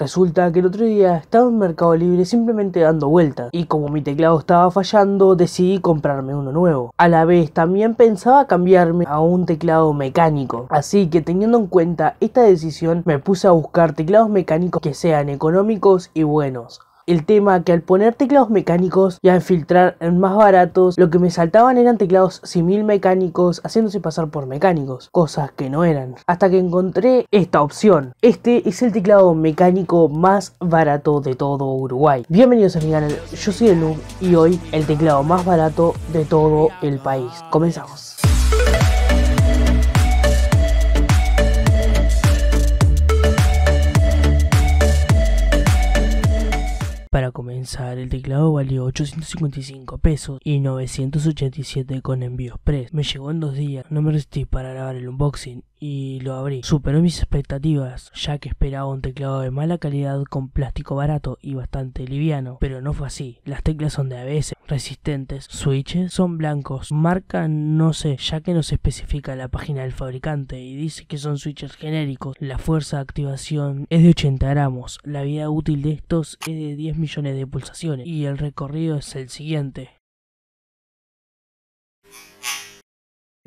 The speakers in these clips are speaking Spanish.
Resulta que el otro día estaba en Mercado Libre simplemente dando vueltas y como mi teclado estaba fallando decidí comprarme uno nuevo. A la vez también pensaba cambiarme a un teclado mecánico, así que teniendo en cuenta esta decisión me puse a buscar teclados mecánicos que sean económicos y buenos el tema que al poner teclados mecánicos y al filtrar en más baratos, lo que me saltaban eran teclados simil mecánicos haciéndose pasar por mecánicos, cosas que no eran. Hasta que encontré esta opción. Este es el teclado mecánico más barato de todo Uruguay. Bienvenidos a mi canal, yo soy el Noob y hoy el teclado más barato de todo el país. Comenzamos. comenzar, el teclado valió 855 pesos y 987 con envíos express. Me llegó en dos días, no me resistí para grabar el unboxing y lo abrí. Superó mis expectativas, ya que esperaba un teclado de mala calidad con plástico barato y bastante liviano, pero no fue así. Las teclas son de ABS, resistentes, switches son blancos, marca no sé, ya que no se especifica la página del fabricante y dice que son switches genéricos. La fuerza de activación es de 80 gramos, la vida útil de estos es de 10 millones de pulsaciones y el recorrido es el siguiente.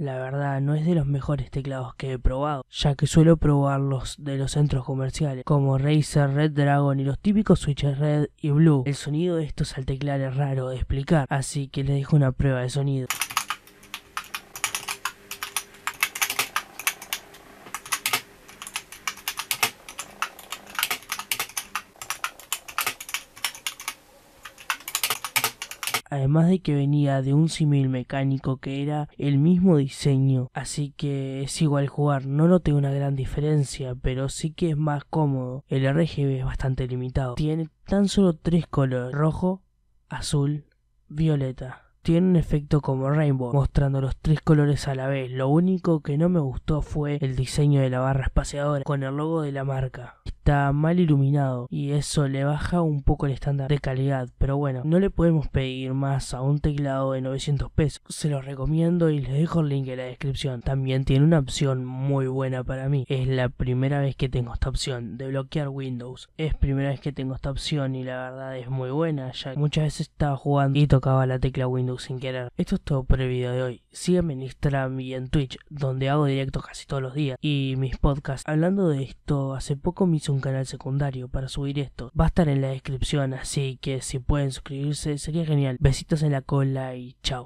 La verdad no es de los mejores teclados que he probado, ya que suelo probarlos de los centros comerciales, como Razer, Red Dragon y los típicos switches Red y Blue. El sonido de estos al teclar es raro de explicar, así que les dejo una prueba de sonido. además de que venía de un simil mecánico que era el mismo diseño, así que es igual jugar, no noté una gran diferencia, pero sí que es más cómodo. El RGB es bastante limitado, tiene tan solo tres colores, rojo, azul, violeta tiene un efecto como Rainbow, mostrando los tres colores a la vez. Lo único que no me gustó fue el diseño de la barra espaciadora con el logo de la marca está mal iluminado y eso le baja un poco el estándar de calidad. Pero bueno, no le podemos pedir más a un teclado de 900 pesos. Se los recomiendo y les dejo el link en la descripción. También tiene una opción muy buena para mí. Es la primera vez que tengo esta opción de bloquear Windows. Es primera vez que tengo esta opción y la verdad es muy buena ya que muchas veces estaba jugando y tocaba la tecla Windows sin querer. Esto es todo por el video de hoy. Sígueme en Instagram y en Twitch donde hago directos casi todos los días y mis podcasts. Hablando de esto, hace poco me hizo un canal secundario para subir esto, va a estar en la descripción, así que si pueden suscribirse sería genial. Besitos en la cola y chao.